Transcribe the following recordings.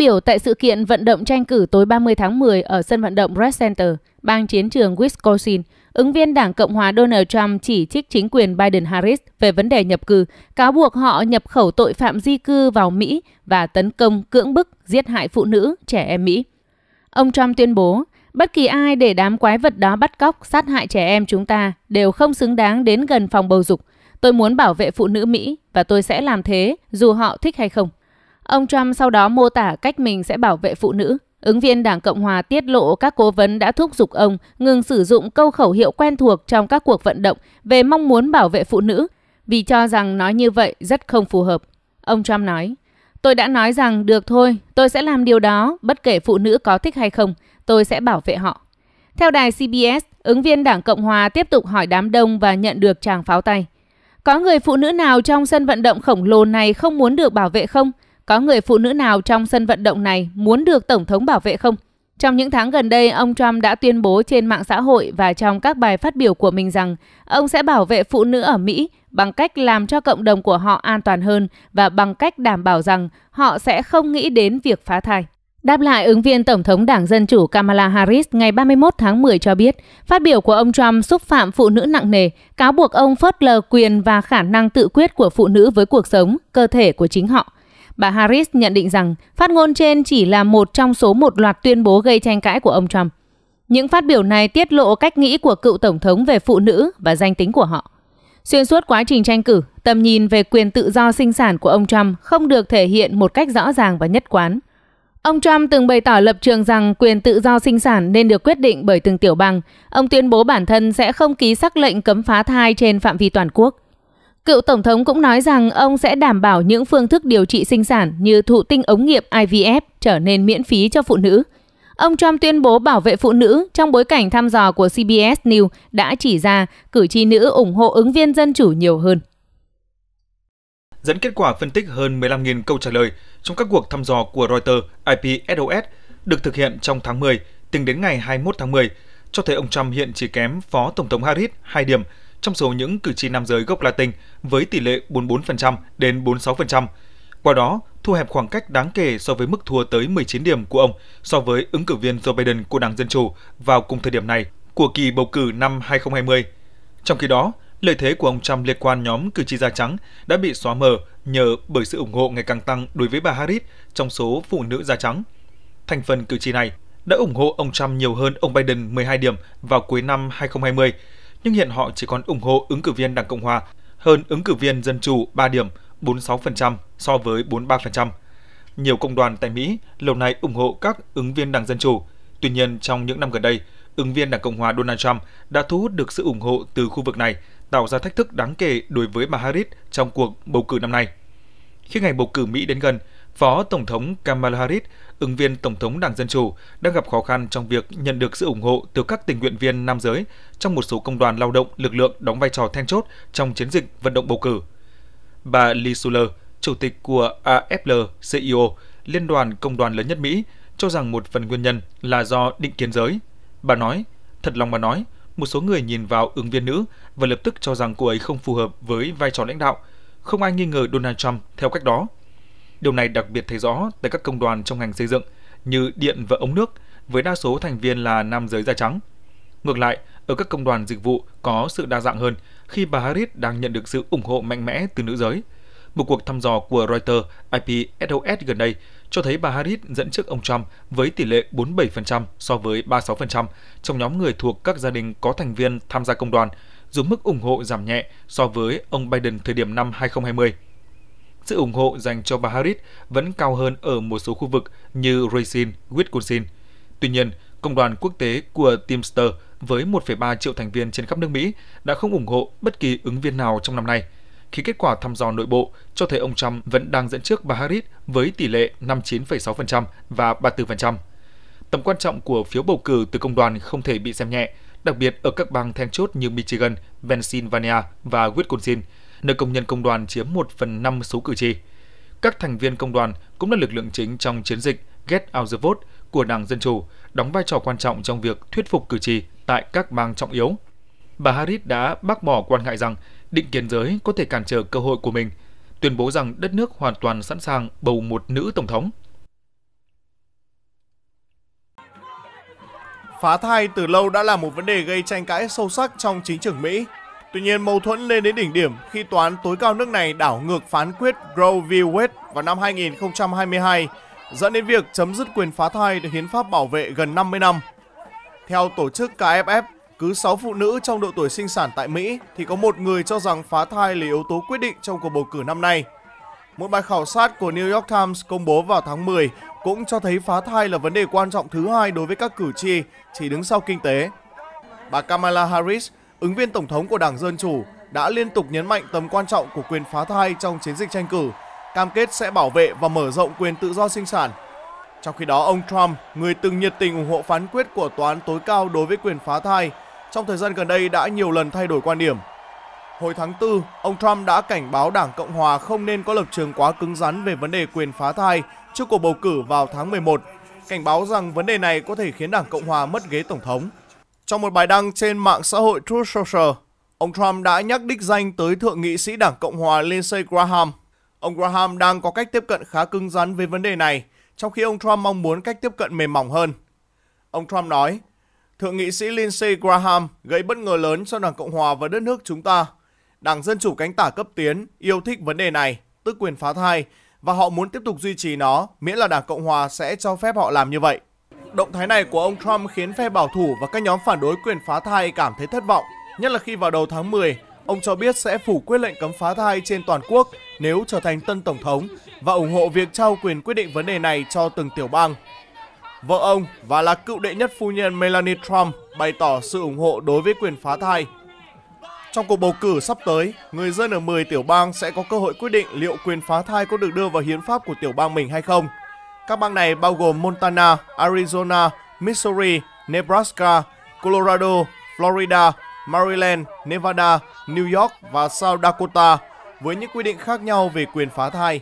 biểu tại sự kiện vận động tranh cử tối 30 tháng 10 ở sân vận động Red Center, bang chiến trường Wisconsin, ứng viên Đảng Cộng hòa Donald Trump chỉ trích chính quyền Biden-Harris về vấn đề nhập cư, cáo buộc họ nhập khẩu tội phạm di cư vào Mỹ và tấn công cưỡng bức giết hại phụ nữ, trẻ em Mỹ. Ông Trump tuyên bố, bất kỳ ai để đám quái vật đó bắt cóc, sát hại trẻ em chúng ta đều không xứng đáng đến gần phòng bầu dục. Tôi muốn bảo vệ phụ nữ Mỹ và tôi sẽ làm thế dù họ thích hay không. Ông Trump sau đó mô tả cách mình sẽ bảo vệ phụ nữ. Ứng viên Đảng Cộng Hòa tiết lộ các cố vấn đã thúc giục ông ngừng sử dụng câu khẩu hiệu quen thuộc trong các cuộc vận động về mong muốn bảo vệ phụ nữ vì cho rằng nói như vậy rất không phù hợp. Ông Trump nói, tôi đã nói rằng được thôi, tôi sẽ làm điều đó bất kể phụ nữ có thích hay không, tôi sẽ bảo vệ họ. Theo đài CBS, ứng viên Đảng Cộng Hòa tiếp tục hỏi đám đông và nhận được tràng pháo tay. Có người phụ nữ nào trong sân vận động khổng lồ này không muốn được bảo vệ không? có người phụ nữ nào trong sân vận động này muốn được Tổng thống bảo vệ không? Trong những tháng gần đây, ông Trump đã tuyên bố trên mạng xã hội và trong các bài phát biểu của mình rằng ông sẽ bảo vệ phụ nữ ở Mỹ bằng cách làm cho cộng đồng của họ an toàn hơn và bằng cách đảm bảo rằng họ sẽ không nghĩ đến việc phá thai. Đáp lại, ứng viên Tổng thống Đảng Dân Chủ Kamala Harris ngày 31 tháng 10 cho biết, phát biểu của ông Trump xúc phạm phụ nữ nặng nề, cáo buộc ông phớt lờ quyền và khả năng tự quyết của phụ nữ với cuộc sống, cơ thể của chính họ – Bà Harris nhận định rằng phát ngôn trên chỉ là một trong số một loạt tuyên bố gây tranh cãi của ông Trump. Những phát biểu này tiết lộ cách nghĩ của cựu tổng thống về phụ nữ và danh tính của họ. Xuyên suốt quá trình tranh cử, tầm nhìn về quyền tự do sinh sản của ông Trump không được thể hiện một cách rõ ràng và nhất quán. Ông Trump từng bày tỏ lập trường rằng quyền tự do sinh sản nên được quyết định bởi từng tiểu bang. Ông tuyên bố bản thân sẽ không ký sắc lệnh cấm phá thai trên phạm vi toàn quốc. Cựu Tổng thống cũng nói rằng ông sẽ đảm bảo những phương thức điều trị sinh sản như thụ tinh ống nghiệm IVF trở nên miễn phí cho phụ nữ. Ông Trump tuyên bố bảo vệ phụ nữ trong bối cảnh thăm dò của CBS News đã chỉ ra cử tri nữ ủng hộ ứng viên dân chủ nhiều hơn. Dẫn kết quả phân tích hơn 15.000 câu trả lời trong các cuộc thăm dò của Reuters IPSOS được thực hiện trong tháng 10 tính đến ngày 21 tháng 10, cho thấy ông Trump hiện chỉ kém Phó Tổng thống Harris 2 điểm – trong số những cử tri nam giới gốc Latin với tỷ lệ 44% đến 46%. Qua đó, thu hẹp khoảng cách đáng kể so với mức thua tới 19 điểm của ông so với ứng cử viên Joe Biden của Đảng Dân Chủ vào cùng thời điểm này của kỳ bầu cử năm 2020. Trong khi đó, lợi thế của ông Trump liên quan nhóm cử tri da trắng đã bị xóa mờ nhờ bởi sự ủng hộ ngày càng tăng đối với bà Harris trong số phụ nữ da trắng. Thành phần cử tri này đã ủng hộ ông Trump nhiều hơn ông Biden 12 điểm vào cuối năm 2020 nhưng hiện họ chỉ còn ủng hộ ứng cử viên Đảng Cộng Hòa hơn ứng cử viên Dân Chủ 3 điểm 46% so với 43%. Nhiều công đoàn tại Mỹ lâu nay ủng hộ các ứng viên Đảng Dân Chủ. Tuy nhiên, trong những năm gần đây, ứng viên Đảng Cộng Hòa Donald Trump đã thu hút được sự ủng hộ từ khu vực này, tạo ra thách thức đáng kể đối với bà Harris trong cuộc bầu cử năm nay. Khi ngày bầu cử Mỹ đến gần, Phó Tổng thống Kamala Harris ứng viên Tổng thống Đảng Dân Chủ đang gặp khó khăn trong việc nhận được sự ủng hộ từ các tình nguyện viên nam giới trong một số công đoàn lao động lực lượng đóng vai trò then chốt trong chiến dịch vận động bầu cử. Bà Lee Suller, chủ tịch của AFL-CIO, e liên đoàn công đoàn lớn nhất Mỹ, cho rằng một phần nguyên nhân là do định kiến giới. Bà nói, thật lòng mà nói, một số người nhìn vào ứng viên nữ và lập tức cho rằng cô ấy không phù hợp với vai trò lãnh đạo. Không ai nghi ngờ Donald Trump theo cách đó, Điều này đặc biệt thấy rõ tại các công đoàn trong ngành xây dựng như điện và ống nước, với đa số thành viên là nam giới da trắng. Ngược lại, ở các công đoàn dịch vụ có sự đa dạng hơn khi bà Harris đang nhận được sự ủng hộ mạnh mẽ từ nữ giới. Một cuộc thăm dò của Reuters IPSOS gần đây cho thấy bà Harris dẫn trước ông Trump với tỷ lệ 47% so với 36% trong nhóm người thuộc các gia đình có thành viên tham gia công đoàn, dù mức ủng hộ giảm nhẹ so với ông Biden thời điểm năm 2020. Sự ủng hộ dành cho bà Harris vẫn cao hơn ở một số khu vực như Racine, Wisconsin. Tuy nhiên, Công đoàn quốc tế của Teamster với 1,3 triệu thành viên trên khắp nước Mỹ đã không ủng hộ bất kỳ ứng viên nào trong năm nay, khi kết quả thăm dò nội bộ cho thấy ông Trump vẫn đang dẫn trước bà Harris với tỷ lệ 59,6% và 34%. Tầm quan trọng của phiếu bầu cử từ công đoàn không thể bị xem nhẹ, đặc biệt ở các bang then chốt như Michigan, Pennsylvania và Wisconsin – nơi công nhân công đoàn chiếm 1 phần 5 số cử tri. Các thành viên công đoàn cũng là lực lượng chính trong chiến dịch Get Out the Vote của Đảng Dân Chủ, đóng vai trò quan trọng trong việc thuyết phục cử tri tại các bang trọng yếu. Bà Harris đã bác bỏ quan ngại rằng định kiến giới có thể cản trở cơ hội của mình, tuyên bố rằng đất nước hoàn toàn sẵn sàng bầu một nữ tổng thống. Phá thai từ lâu đã là một vấn đề gây tranh cãi sâu sắc trong chính trường Mỹ Tuy nhiên mâu thuẫn lên đến đỉnh điểm khi tòa án tối cao nước này đảo ngược phán quyết Roe v. Wade vào năm 2022 dẫn đến việc chấm dứt quyền phá thai được hiến pháp bảo vệ gần 50 năm. Theo tổ chức KFF, cứ 6 phụ nữ trong độ tuổi sinh sản tại Mỹ thì có một người cho rằng phá thai là yếu tố quyết định trong cuộc bầu cử năm nay. Một bài khảo sát của New York Times công bố vào tháng 10 cũng cho thấy phá thai là vấn đề quan trọng thứ hai đối với các cử tri, chỉ đứng sau kinh tế. Bà Kamala Harris, ứng viên tổng thống của Đảng Dân Chủ đã liên tục nhấn mạnh tầm quan trọng của quyền phá thai trong chiến dịch tranh cử, cam kết sẽ bảo vệ và mở rộng quyền tự do sinh sản. Trong khi đó, ông Trump, người từng nhiệt tình ủng hộ phán quyết của tòa án tối cao đối với quyền phá thai, trong thời gian gần đây đã nhiều lần thay đổi quan điểm. Hồi tháng 4, ông Trump đã cảnh báo Đảng Cộng hòa không nên có lập trường quá cứng rắn về vấn đề quyền phá thai trước cuộc bầu cử vào tháng 11, cảnh báo rằng vấn đề này có thể khiến Đảng Cộng hòa mất ghế tổng thống. Trong một bài đăng trên mạng xã hội Truth Social, ông Trump đã nhắc đích danh tới Thượng nghị sĩ Đảng Cộng hòa Lindsey Graham. Ông Graham đang có cách tiếp cận khá cứng rắn với vấn đề này, trong khi ông Trump mong muốn cách tiếp cận mềm mỏng hơn. Ông Trump nói, Thượng nghị sĩ Lindsey Graham gây bất ngờ lớn cho Đảng Cộng hòa và đất nước chúng ta. Đảng Dân chủ cánh tả cấp tiến yêu thích vấn đề này, tức quyền phá thai, và họ muốn tiếp tục duy trì nó miễn là Đảng Cộng hòa sẽ cho phép họ làm như vậy. Động thái này của ông Trump khiến phe bảo thủ và các nhóm phản đối quyền phá thai cảm thấy thất vọng, nhất là khi vào đầu tháng 10, ông cho biết sẽ phủ quyết lệnh cấm phá thai trên toàn quốc nếu trở thành tân tổng thống và ủng hộ việc trao quyền quyết định vấn đề này cho từng tiểu bang. Vợ ông và là cựu đệ nhất phu nhân Melania Trump bày tỏ sự ủng hộ đối với quyền phá thai. Trong cuộc bầu cử sắp tới, người dân ở 10 tiểu bang sẽ có cơ hội quyết định liệu quyền phá thai có được đưa vào hiến pháp của tiểu bang mình hay không – các bang này bao gồm Montana, Arizona, Missouri, Nebraska, Colorado, Florida, Maryland, Nevada, New York và South Dakota với những quy định khác nhau về quyền phá thai.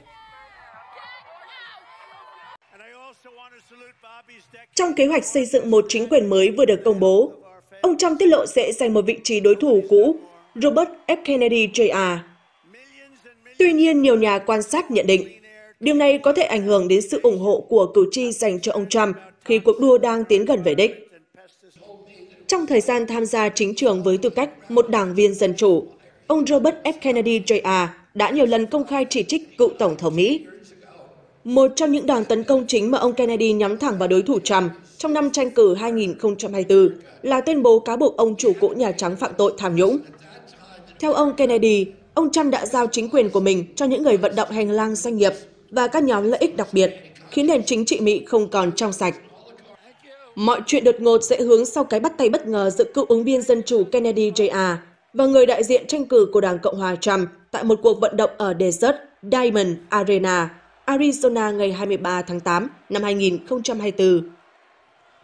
Trong kế hoạch xây dựng một chính quyền mới vừa được công bố, ông Trump tiết lộ sẽ giành một vị trí đối thủ cũ, Robert F. Kennedy Jr. Tuy nhiên, nhiều nhà quan sát nhận định Điều này có thể ảnh hưởng đến sự ủng hộ của cử tri dành cho ông Trump khi cuộc đua đang tiến gần về đích. Trong thời gian tham gia chính trường với tư cách một đảng viên dân chủ, ông Robert F. Kennedy Jr. đã nhiều lần công khai chỉ trích cựu Tổng thống Mỹ. Một trong những đòn tấn công chính mà ông Kennedy nhắm thẳng vào đối thủ Trump trong năm tranh cử 2024 là tuyên bố cáo buộc ông chủ cũ Nhà Trắng phạm tội tham nhũng. Theo ông Kennedy, ông Trump đã giao chính quyền của mình cho những người vận động hành lang doanh nghiệp và các nhóm lợi ích đặc biệt, khiến nền chính trị Mỹ không còn trong sạch. Mọi chuyện đột ngột sẽ hướng sau cái bắt tay bất ngờ giữa cựu ứng viên Dân chủ Kennedy Jr. và người đại diện tranh cử của Đảng Cộng hòa Trump tại một cuộc vận động ở Desert Diamond Arena, Arizona ngày 23 tháng 8 năm 2024.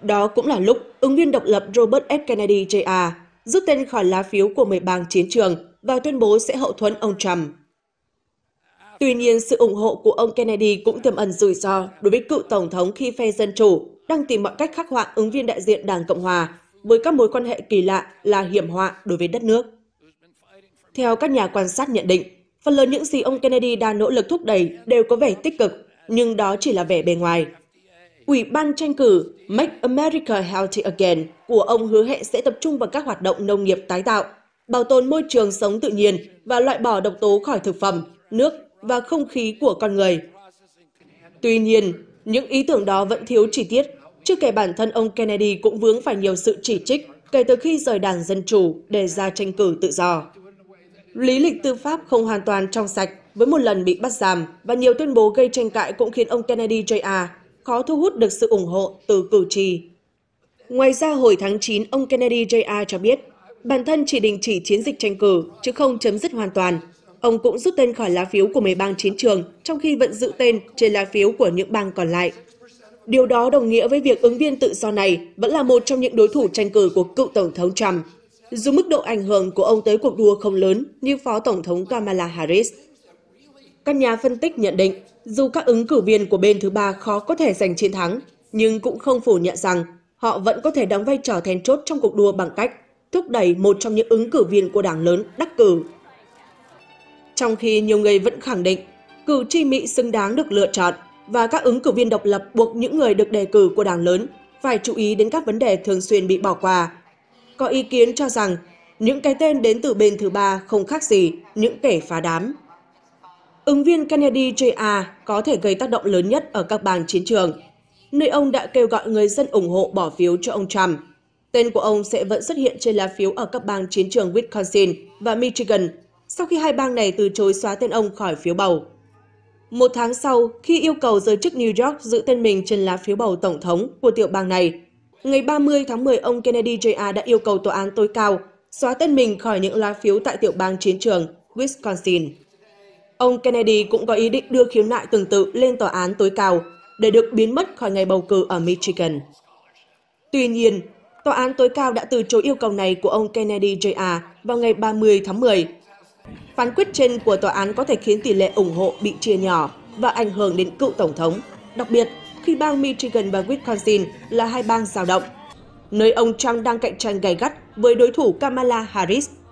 Đó cũng là lúc ứng viên độc lập Robert F. Kennedy Jr. rút tên khỏi lá phiếu của 10 bang chiến trường và tuyên bố sẽ hậu thuẫn ông Trump. Tuy nhiên, sự ủng hộ của ông Kennedy cũng tiềm ẩn rủi ro đối với cựu Tổng thống khi phe Dân Chủ đang tìm mọi cách khắc họa ứng viên đại diện Đảng Cộng Hòa với các mối quan hệ kỳ lạ là hiểm họa đối với đất nước. Theo các nhà quan sát nhận định, phần lớn những gì ông Kennedy đang nỗ lực thúc đẩy đều có vẻ tích cực, nhưng đó chỉ là vẻ bề ngoài. Ủy ban tranh cử Make America Healthy Again của ông hứa hẹn sẽ tập trung vào các hoạt động nông nghiệp tái tạo, bảo tồn môi trường sống tự nhiên và loại bỏ độc tố khỏi thực phẩm, nước và không khí của con người. Tuy nhiên, những ý tưởng đó vẫn thiếu chi tiết, chưa kể bản thân ông Kennedy cũng vướng phải nhiều sự chỉ trích kể từ khi rời đảng Dân Chủ để ra tranh cử tự do. Lý lịch tư pháp không hoàn toàn trong sạch với một lần bị bắt giam và nhiều tuyên bố gây tranh cãi cũng khiến ông Kennedy Jr. khó thu hút được sự ủng hộ từ cử tri. Ngoài ra hồi tháng 9, ông Kennedy Jr. cho biết bản thân chỉ đình chỉ chiến dịch tranh cử chứ không chấm dứt hoàn toàn Ông cũng rút tên khỏi lá phiếu của 10 bang chiến trường, trong khi vẫn giữ tên trên lá phiếu của những bang còn lại. Điều đó đồng nghĩa với việc ứng viên tự do này vẫn là một trong những đối thủ tranh cử của cựu Tổng thống Trump, dù mức độ ảnh hưởng của ông tới cuộc đua không lớn như Phó Tổng thống Kamala Harris. Các nhà phân tích nhận định, dù các ứng cử viên của bên thứ ba khó có thể giành chiến thắng, nhưng cũng không phủ nhận rằng họ vẫn có thể đóng vai trò then chốt trong cuộc đua bằng cách thúc đẩy một trong những ứng cử viên của đảng lớn đắc cử trong khi nhiều người vẫn khẳng định cử tri Mỹ xứng đáng được lựa chọn và các ứng cử viên độc lập buộc những người được đề cử của đảng lớn phải chú ý đến các vấn đề thường xuyên bị bỏ qua. Có ý kiến cho rằng những cái tên đến từ bên thứ ba không khác gì những kẻ phá đám. Ứng viên Kennedy J.A. có thể gây tác động lớn nhất ở các bang chiến trường, nơi ông đã kêu gọi người dân ủng hộ bỏ phiếu cho ông Trump. Tên của ông sẽ vẫn xuất hiện trên lá phiếu ở các bang chiến trường Wisconsin và Michigan sau khi hai bang này từ chối xóa tên ông khỏi phiếu bầu. Một tháng sau, khi yêu cầu giới chức New York giữ tên mình trên lá phiếu bầu tổng thống của tiểu bang này, ngày 30 tháng 10 ông Kennedy Jr. đã yêu cầu tòa án tối cao xóa tên mình khỏi những lá phiếu tại tiểu bang chiến trường Wisconsin. Ông Kennedy cũng có ý định đưa khiếu nại tương tự lên tòa án tối cao để được biến mất khỏi ngày bầu cử ở Michigan. Tuy nhiên, tòa án tối cao đã từ chối yêu cầu này của ông Kennedy Jr. vào ngày 30 tháng 10 Phán quyết trên của tòa án có thể khiến tỷ lệ ủng hộ bị chia nhỏ và ảnh hưởng đến cựu tổng thống, đặc biệt khi bang Michigan và Wisconsin là hai bang dao động, nơi ông Trump đang cạnh tranh gay gắt với đối thủ Kamala Harris.